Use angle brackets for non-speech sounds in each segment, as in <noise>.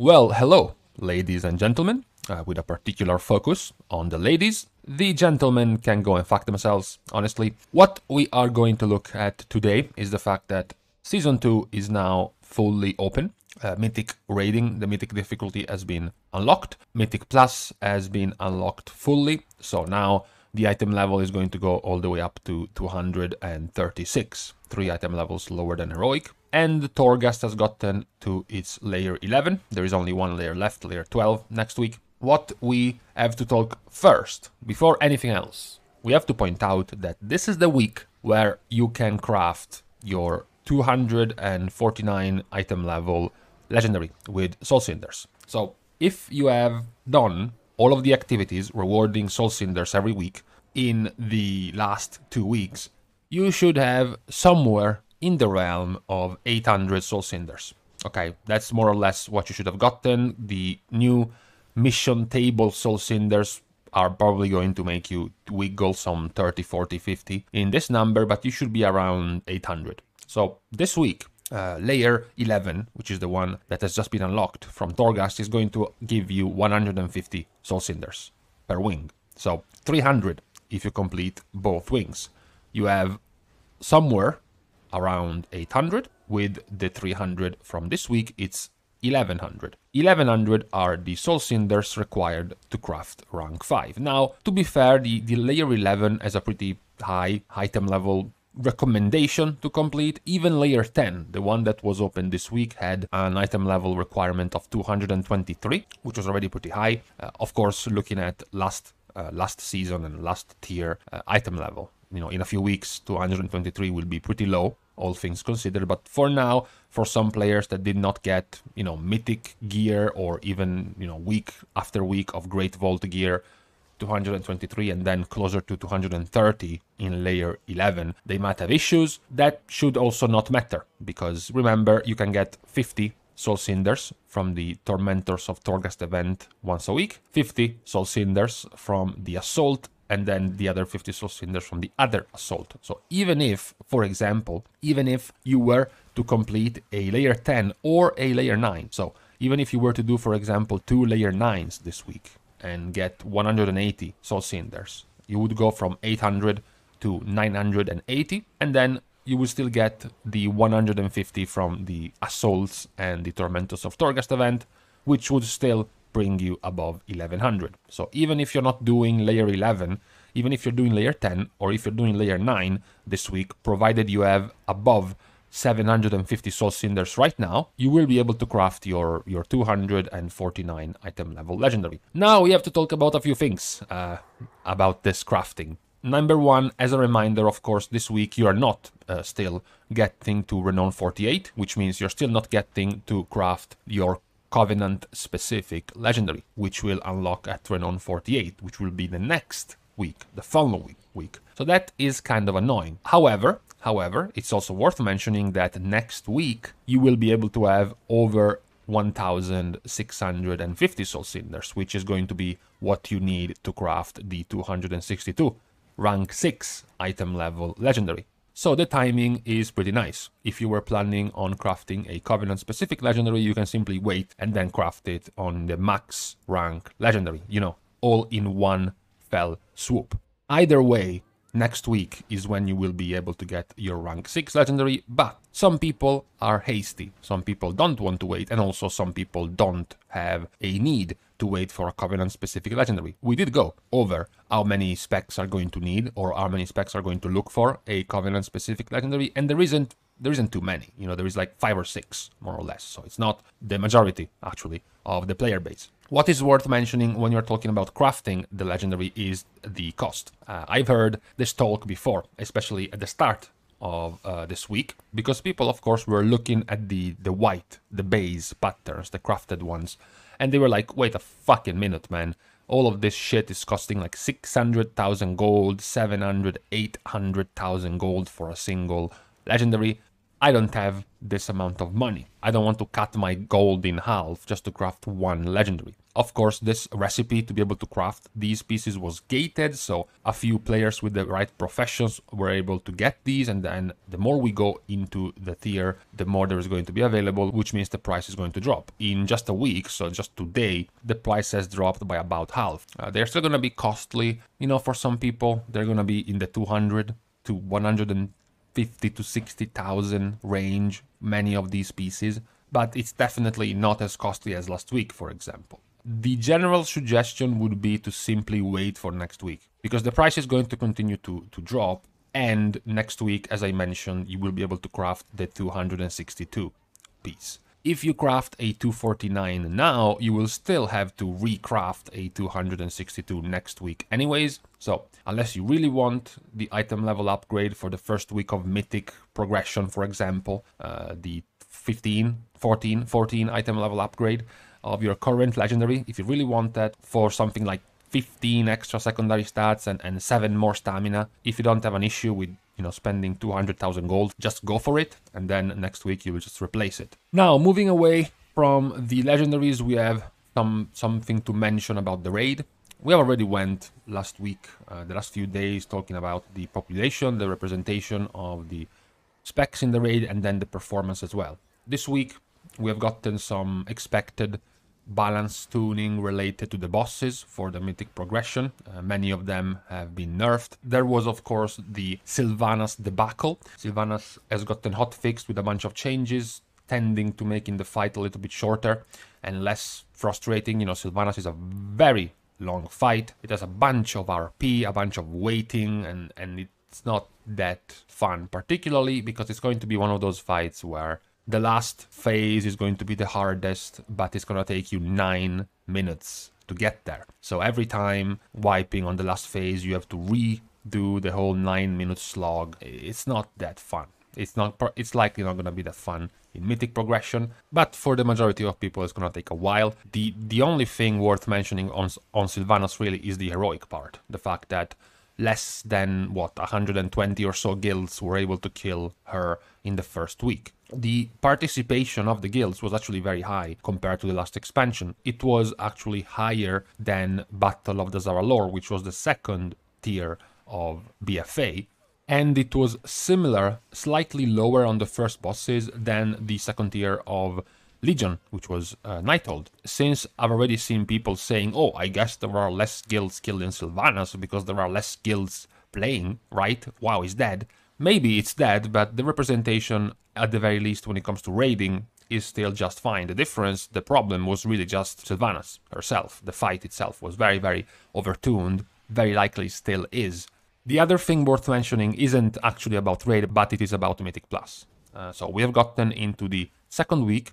Well, hello, ladies and gentlemen, uh, with a particular focus on the ladies. The gentlemen can go and fuck themselves, honestly. What we are going to look at today is the fact that Season 2 is now fully open. Uh, Mythic raiding, the Mythic difficulty has been unlocked. Mythic Plus has been unlocked fully. So now the item level is going to go all the way up to 236, three item levels lower than heroic. And the Torghast has gotten to its layer 11. There is only one layer left, layer 12 next week. What we have to talk first, before anything else, we have to point out that this is the week where you can craft your 249 item level legendary with soul cinders. So if you have done all of the activities rewarding soul cinders every week in the last two weeks, you should have somewhere in the realm of 800 soul cinders. Okay, that's more or less what you should have gotten. The new mission table soul cinders are probably going to make you wiggle some 30, 40, 50 in this number, but you should be around 800. So this week, uh, layer 11, which is the one that has just been unlocked from Torghast, is going to give you 150 soul cinders per wing. So 300 if you complete both wings. You have somewhere around 800. With the 300 from this week, it's 1100. 1100 are the soul cinders required to craft rank 5. Now, to be fair, the, the layer 11 has a pretty high item level recommendation to complete. Even layer 10, the one that was open this week, had an item level requirement of 223, which was already pretty high. Uh, of course, looking at last uh, last season and last tier uh, item level. You know, in a few weeks, 223 will be pretty low, all things considered. But for now, for some players that did not get, you know, mythic gear or even, you know, week after week of great vault gear, 223 and then closer to 230 in layer 11, they might have issues. That should also not matter because remember, you can get 50 Soul Cinders from the Tormentors of Torghast event once a week, 50 Soul Cinders from the Assault, and then the other 50 Soul Cinders from the other Assault. So even if, for example, even if you were to complete a layer 10 or a layer 9, so even if you were to do, for example, two layer 9s this week, and get 180 soul cinders. You would go from 800 to 980, and then you would still get the 150 from the Assaults and the Tormentos of Torghast event, which would still bring you above 1100. So even if you're not doing layer 11, even if you're doing layer 10, or if you're doing layer 9 this week, provided you have above 750 soul cinders right now, you will be able to craft your, your 249 item level legendary. Now we have to talk about a few things uh, about this crafting. Number one, as a reminder, of course, this week you are not uh, still getting to Renown 48, which means you're still not getting to craft your Covenant specific legendary, which will unlock at Renown 48, which will be the next week, the following week. So that is kind of annoying. However, However, it's also worth mentioning that next week you will be able to have over 1650 soul cylinders, which is going to be what you need to craft the 262 rank 6 item level legendary. So the timing is pretty nice. If you were planning on crafting a Covenant specific legendary, you can simply wait and then craft it on the max rank legendary, you know, all in one fell swoop. Either way, Next week is when you will be able to get your rank 6 legendary, but some people are hasty, some people don't want to wait, and also some people don't have a need to wait for a covenant specific legendary. We did go over how many specs are going to need or how many specs are going to look for a covenant specific legendary, and there isn't there isn't too many. You know, there is like five or six, more or less. So it's not the majority, actually, of the player base. What is worth mentioning when you're talking about crafting the legendary is the cost. Uh, I've heard this talk before, especially at the start of uh, this week, because people, of course, were looking at the, the white, the base patterns, the crafted ones, and they were like, wait a fucking minute, man. All of this shit is costing like 600,000 gold, 700, 800,000 gold for a single legendary I don't have this amount of money. I don't want to cut my gold in half just to craft one legendary. Of course, this recipe to be able to craft these pieces was gated, so a few players with the right professions were able to get these, and then the more we go into the tier, the more there is going to be available, which means the price is going to drop. In just a week, so just today, the price has dropped by about half. Uh, they're still going to be costly, you know, for some people. They're going to be in the 200 to 100 50 to 60,000 range, many of these pieces, but it's definitely not as costly as last week, for example. The general suggestion would be to simply wait for next week because the price is going to continue to, to drop. And next week, as I mentioned, you will be able to craft the 262 piece. If you craft a 249 now, you will still have to recraft a 262 next week anyways. So unless you really want the item level upgrade for the first week of mythic progression, for example, uh, the 15, 14, 14 item level upgrade of your current legendary, if you really want that for something like 15 extra secondary stats and, and 7 more stamina, if you don't have an issue with you know spending 200,000 gold just go for it and then next week you will just replace it now moving away from the legendaries we have some something to mention about the raid we have already went last week uh, the last few days talking about the population the representation of the specs in the raid and then the performance as well this week we have gotten some expected balance tuning related to the bosses for the mythic progression. Uh, many of them have been nerfed. There was, of course, the Sylvanas debacle. Sylvanas has gotten hotfixed with a bunch of changes, tending to making the fight a little bit shorter and less frustrating. You know, Sylvanas is a very long fight. It has a bunch of RP, a bunch of waiting, and, and it's not that fun, particularly because it's going to be one of those fights where the last phase is going to be the hardest, but it's going to take you nine minutes to get there. So every time wiping on the last phase, you have to redo the whole nine minute slog. It's not that fun. It's not. It's likely not going to be that fun in mythic progression, but for the majority of people, it's going to take a while. the The only thing worth mentioning on on Sylvanas really is the heroic part. The fact that less than what 120 or so guilds were able to kill her in the first week the participation of the guilds was actually very high compared to the last expansion. It was actually higher than Battle of the Zaralor, which was the second tier of BFA, and it was similar, slightly lower on the first bosses than the second tier of Legion, which was uh, Nighthold. Since I've already seen people saying, oh, I guess there are less guilds killed in Sylvanas because there are less guilds playing, right? Wow, is dead. Maybe it's dead, but the representation at the very least when it comes to raiding, is still just fine. The difference, the problem was really just Sylvanas herself. The fight itself was very, very overtuned, very likely still is. The other thing worth mentioning isn't actually about raid, but it is about Mythic Plus. Uh, so we have gotten into the second week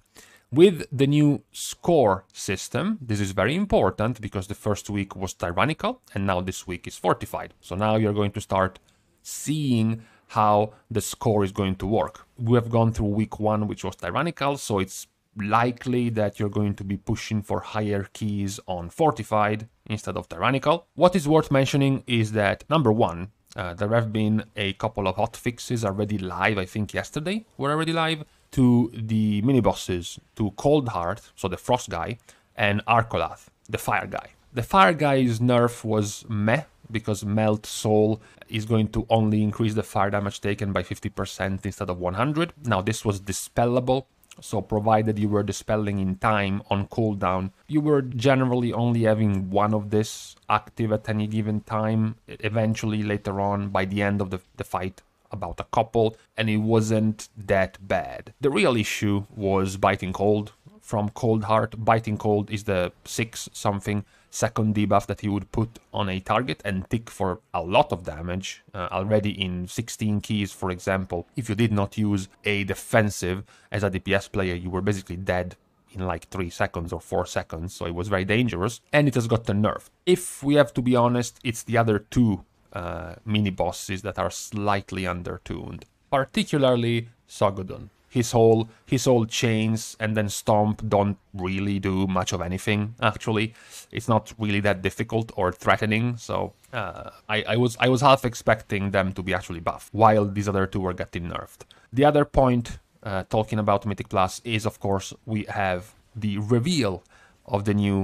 with the new score system. This is very important because the first week was tyrannical and now this week is fortified. So now you're going to start seeing how the score is going to work. We have gone through week one, which was tyrannical, so it's likely that you're going to be pushing for higher keys on fortified instead of tyrannical. What is worth mentioning is that number one, uh, there have been a couple of hot fixes already live, I think yesterday were already live, to the mini bosses, to Cold Heart, so the Frost guy, and Arcolath, the Fire guy. The Fire guy's nerf was meh because Melt Soul is going to only increase the fire damage taken by 50% instead of 100. Now this was dispellable, so provided you were dispelling in time on cooldown, you were generally only having one of this active at any given time. Eventually later on, by the end of the, the fight, about a couple, and it wasn't that bad. The real issue was Biting Cold from Cold Heart. Biting Cold is the six something second debuff that he would put on a target and tick for a lot of damage. Uh, already in 16 keys, for example, if you did not use a defensive as a DPS player, you were basically dead in like 3 seconds or 4 seconds, so it was very dangerous, and it has gotten nerfed. If we have to be honest, it's the other two uh, mini bosses that are slightly undertuned, particularly Sagodon his whole his whole chains and then stomp don't really do much of anything actually it's not really that difficult or threatening so uh, I, I was i was half expecting them to be actually buffed while these other two were getting nerfed the other point uh, talking about mythic plus is of course we have the reveal of the new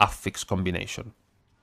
affix combination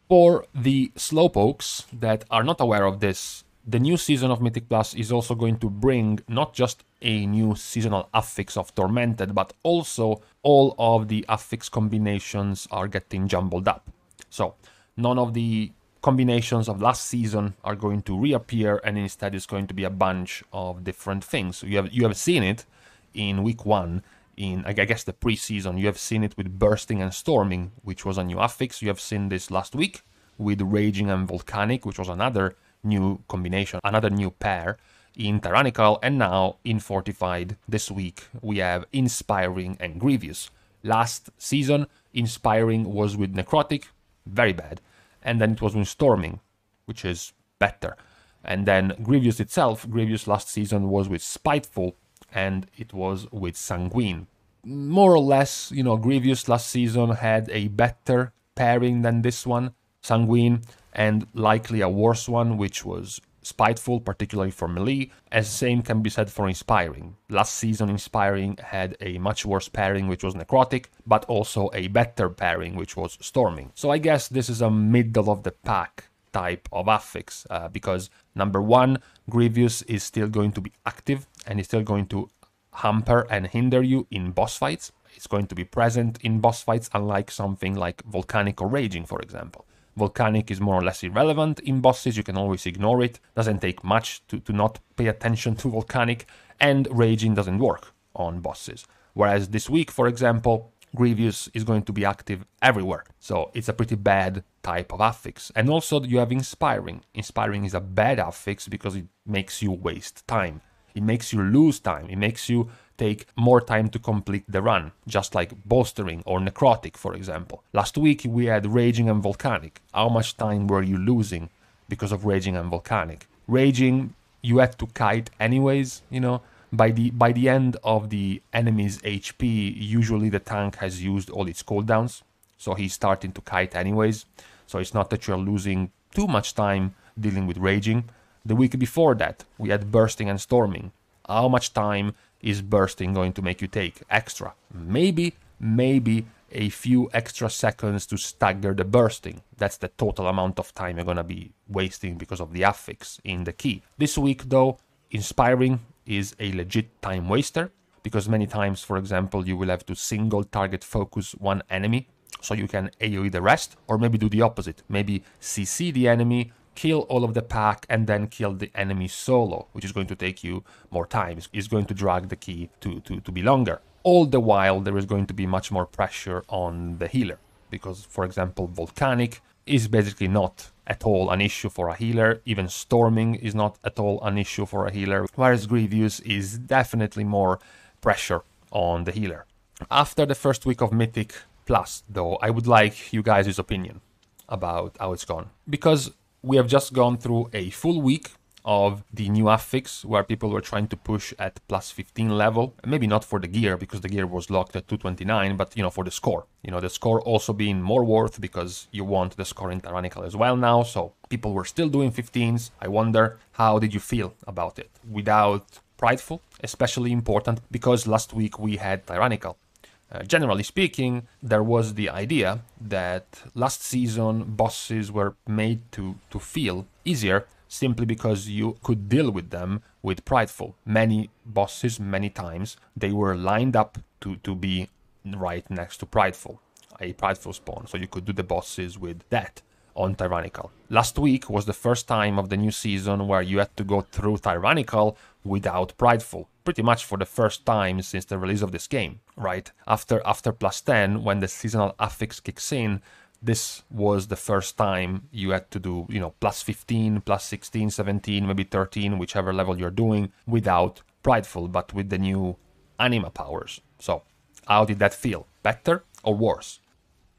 for the slowpokes that are not aware of this the new season of Mythic Plus is also going to bring not just a new seasonal affix of Tormented, but also all of the affix combinations are getting jumbled up. So none of the combinations of last season are going to reappear, and instead it's going to be a bunch of different things. You have you have seen it in week one. In, I guess the preseason, you have seen it with bursting and storming, which was a new affix. You have seen this last week with raging and volcanic, which was another new combination, another new pair in Tyrannical and now in Fortified. This week we have Inspiring and Grievous. Last season, Inspiring was with Necrotic, very bad, and then it was with Storming, which is better. And then Grievous itself, Grievous last season was with Spiteful, and it was with Sanguine. More or less, you know, Grievous last season had a better pairing than this one. Sanguine and likely a worse one, which was spiteful, particularly for Melee, as same can be said for Inspiring. Last season, Inspiring had a much worse pairing, which was Necrotic, but also a better pairing, which was Storming. So I guess this is a middle of the pack type of affix, uh, because number one, Grievous is still going to be active and is still going to hamper and hinder you in boss fights. It's going to be present in boss fights, unlike something like Volcanic or Raging, for example. Volcanic is more or less irrelevant in bosses, you can always ignore it, doesn't take much to, to not pay attention to Volcanic, and Raging doesn't work on bosses. Whereas this week, for example, Grievous is going to be active everywhere, so it's a pretty bad type of affix. And also you have Inspiring. Inspiring is a bad affix because it makes you waste time. It makes you lose time. It makes you take more time to complete the run, just like bolstering or necrotic, for example. Last week we had raging and volcanic. How much time were you losing because of raging and volcanic? Raging, you have to kite anyways, you know. By the by the end of the enemy's HP, usually the tank has used all its cooldowns, so he's starting to kite anyways. So it's not that you're losing too much time dealing with raging. The week before that, we had bursting and storming. How much time is bursting going to make you take extra? Maybe, maybe a few extra seconds to stagger the bursting. That's the total amount of time you're going to be wasting because of the affix in the key. This week, though, inspiring is a legit time waster because many times, for example, you will have to single target focus one enemy so you can AoE the rest, or maybe do the opposite. Maybe CC the enemy kill all of the pack and then kill the enemy solo, which is going to take you more time. It's going to drag the key to, to, to be longer. All the while, there is going to be much more pressure on the healer, because, for example, Volcanic is basically not at all an issue for a healer. Even storming is not at all an issue for a healer, whereas Grievous is definitely more pressure on the healer. After the first week of Mythic Plus, though, I would like you guys' opinion about how it's gone. Because we have just gone through a full week of the new affix where people were trying to push at plus 15 level maybe not for the gear because the gear was locked at 229 but you know for the score you know the score also being more worth because you want the score in tyrannical as well now so people were still doing 15s i wonder how did you feel about it without prideful especially important because last week we had tyrannical uh, generally speaking, there was the idea that last season bosses were made to, to feel easier simply because you could deal with them with Prideful. Many bosses, many times, they were lined up to, to be right next to Prideful, a Prideful spawn, so you could do the bosses with that on Tyrannical. Last week was the first time of the new season where you had to go through Tyrannical without Prideful pretty much for the first time since the release of this game, right? After after plus 10, when the seasonal affix kicks in, this was the first time you had to do, you know, plus 15, plus 16, 17, maybe 13, whichever level you're doing, without prideful, but with the new anima powers. So how did that feel? Better or worse?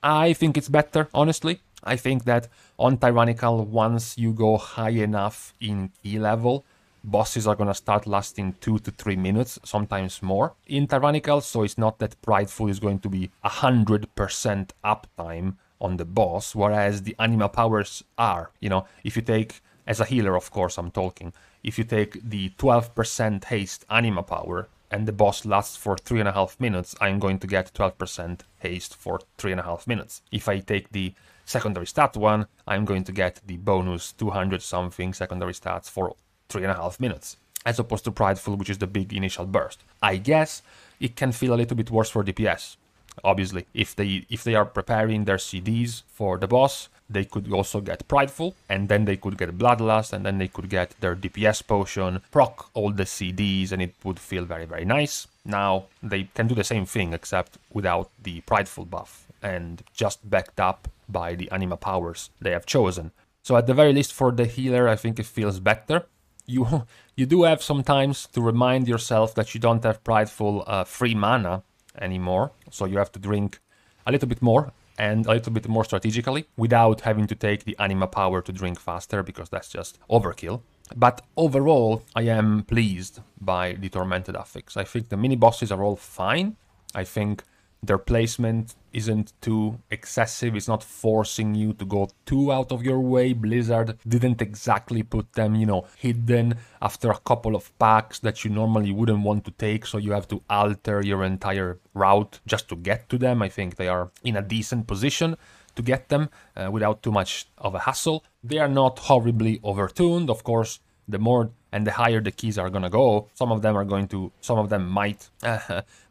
I think it's better, honestly. I think that on Tyrannical, once you go high enough in E level, bosses are going to start lasting two to three minutes, sometimes more, in Tyrannical, so it's not that Prideful is going to be 100% uptime on the boss, whereas the anima powers are. You know, if you take, as a healer, of course, I'm talking, if you take the 12% haste anima power and the boss lasts for three and a half minutes, I'm going to get 12% haste for three and a half minutes. If I take the secondary stat one, I'm going to get the bonus 200 something secondary stats for three and a half minutes, as opposed to Prideful, which is the big initial burst. I guess it can feel a little bit worse for DPS. Obviously, if they if they are preparing their CDs for the boss, they could also get Prideful, and then they could get Bloodlust, and then they could get their DPS potion, proc all the CDs, and it would feel very, very nice. Now, they can do the same thing, except without the Prideful buff, and just backed up by the anima powers they have chosen. So, at the very least, for the healer, I think it feels better you <laughs> you do have sometimes to remind yourself that you don't have prideful uh, free mana anymore, so you have to drink a little bit more and a little bit more strategically without having to take the anima power to drink faster because that's just overkill. But overall, I am pleased by the Tormented Affix. I think the mini bosses are all fine. I think their placement isn't too excessive, it's not forcing you to go too out of your way. Blizzard didn't exactly put them, you know, hidden after a couple of packs that you normally wouldn't want to take, so you have to alter your entire route just to get to them. I think they are in a decent position to get them uh, without too much of a hassle. They are not horribly overtuned, of course. The more and the higher the keys are going to go, some of them are going to, some of them might, <laughs>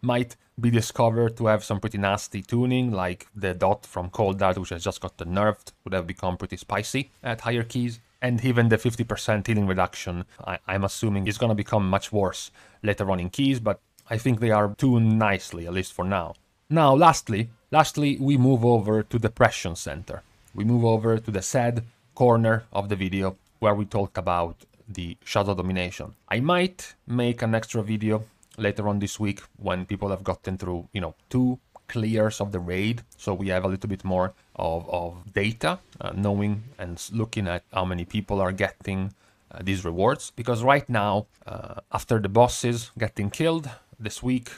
might be discovered to have some pretty nasty tuning, like the dot from Cold Dart, which has just got the nerfed, would have become pretty spicy at higher keys. And even the 50% healing reduction, I, I'm assuming, is going to become much worse later on in keys, but I think they are tuned nicely, at least for now. Now, lastly, lastly, we move over to the Depression Center. We move over to the sad corner of the video where we talk about the shadow domination. I might make an extra video later on this week when people have gotten through, you know, two clears of the raid. So we have a little bit more of, of data, uh, knowing and looking at how many people are getting uh, these rewards. Because right now, uh, after the bosses getting killed this week,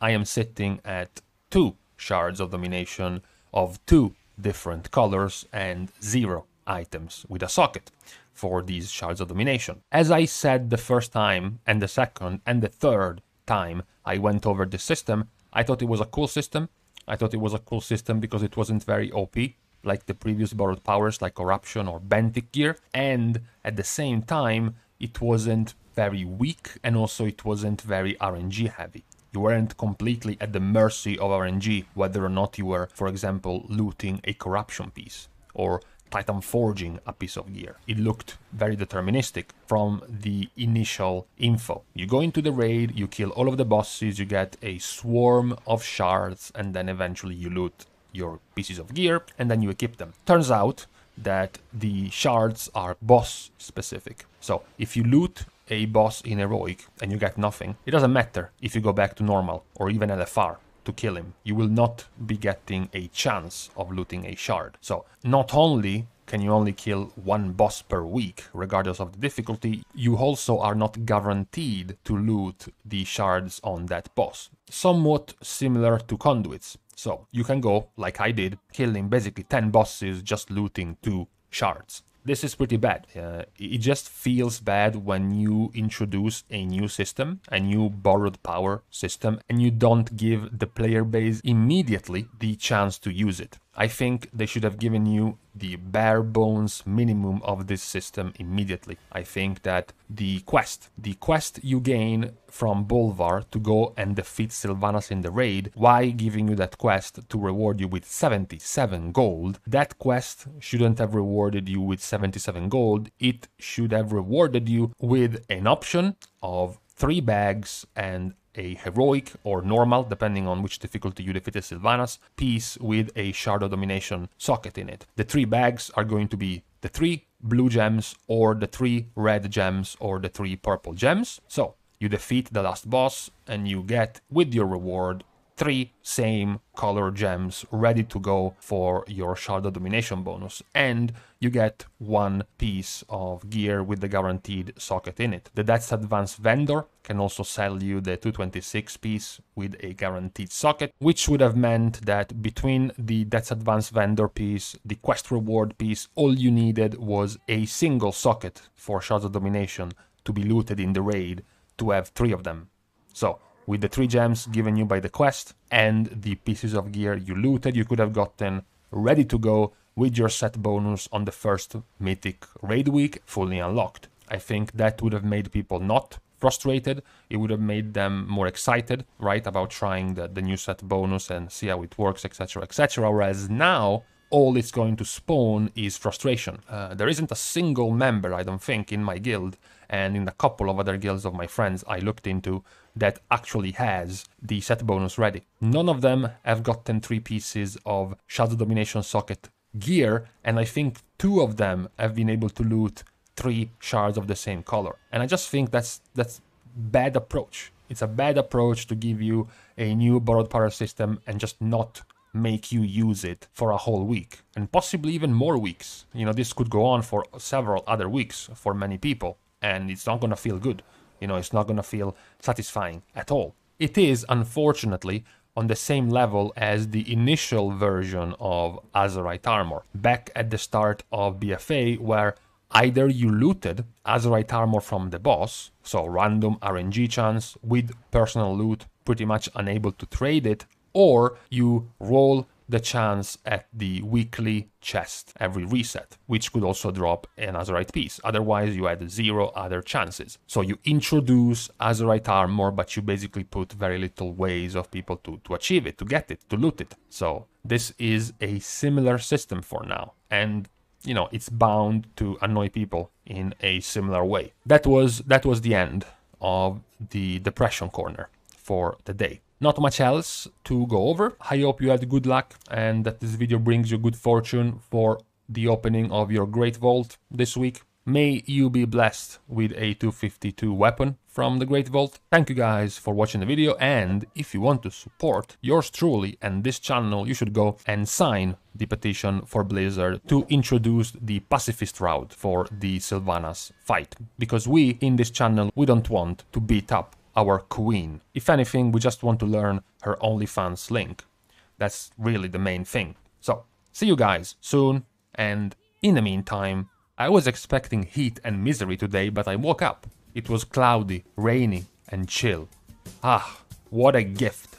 I am sitting at two shards of domination of two different colors and zero items with a socket for these shards of domination. As I said the first time, and the second, and the third time I went over the system, I thought it was a cool system. I thought it was a cool system because it wasn't very OP, like the previous borrowed powers like Corruption or Bantic Gear, and at the same time, it wasn't very weak, and also it wasn't very RNG heavy. You weren't completely at the mercy of RNG, whether or not you were, for example, looting a corruption piece, or Titan forging a piece of gear. It looked very deterministic from the initial info. You go into the raid, you kill all of the bosses, you get a swarm of shards, and then eventually you loot your pieces of gear and then you equip them. Turns out that the shards are boss specific. So if you loot a boss in heroic and you get nothing, it doesn't matter if you go back to normal or even LFR to kill him. You will not be getting a chance of looting a shard. So not only can you only kill one boss per week, regardless of the difficulty, you also are not guaranteed to loot the shards on that boss. Somewhat similar to conduits. So you can go, like I did, killing basically 10 bosses just looting 2 shards this is pretty bad. Uh, it just feels bad when you introduce a new system, a new borrowed power system, and you don't give the player base immediately the chance to use it. I think they should have given you the bare bones minimum of this system immediately. I think that the quest, the quest you gain from Bolvar to go and defeat Sylvanas in the raid, why giving you that quest to reward you with 77 gold? That quest shouldn't have rewarded you with 77 gold, it should have rewarded you with an option of three bags and a heroic or normal, depending on which difficulty you defeated Sylvanas, piece with a Shard of Domination socket in it. The three bags are going to be the three blue gems, or the three red gems, or the three purple gems. So, you defeat the last boss, and you get, with your reward, three same color gems ready to go for your Shadow Domination bonus, and you get one piece of gear with the guaranteed socket in it. The Death's Advance vendor can also sell you the 226 piece with a guaranteed socket, which would have meant that between the Death's Advance vendor piece, the quest reward piece, all you needed was a single socket for Shadow Domination to be looted in the raid to have three of them. So with the three gems given you by the quest and the pieces of gear you looted you could have gotten ready to go with your set bonus on the first mythic raid week fully unlocked. I think that would have made people not frustrated, it would have made them more excited, right, about trying the, the new set bonus and see how it works, etc., etc. Whereas now, all it's going to spawn is frustration. Uh, there isn't a single member, I don't think, in my guild and in a couple of other guilds of my friends I looked into that actually has the set bonus ready. None of them have gotten three pieces of Shadow Domination Socket gear, and I think two of them have been able to loot three shards of the same color. And I just think that's that's bad approach. It's a bad approach to give you a new borrowed power system and just not make you use it for a whole week and possibly even more weeks. You know, this could go on for several other weeks for many people and it's not going to feel good. You know, it's not going to feel satisfying at all. It is, unfortunately, on the same level as the initial version of Azerite Armor, back at the start of BFA, where either you looted Azerite Armor from the boss, so random RNG chance with personal loot, pretty much unable to trade it, or you roll the chance at the weekly chest every reset, which could also drop an right piece. Otherwise, you had zero other chances. So you introduce right armor, but you basically put very little ways of people to, to achieve it, to get it, to loot it. So this is a similar system for now. And you know, it's bound to annoy people in a similar way. That was that was the end of the depression corner for the day. Not much else to go over. I hope you had good luck and that this video brings you good fortune for the opening of your Great Vault this week. May you be blessed with a 252 weapon from the Great Vault. Thank you guys for watching the video and if you want to support yours truly and this channel you should go and sign the petition for Blizzard to introduce the pacifist route for the Sylvanas fight because we in this channel we don't want to beat up our queen. If anything, we just want to learn her OnlyFans link. That's really the main thing. So, see you guys soon, and in the meantime, I was expecting heat and misery today, but I woke up. It was cloudy, rainy, and chill. Ah, what a gift!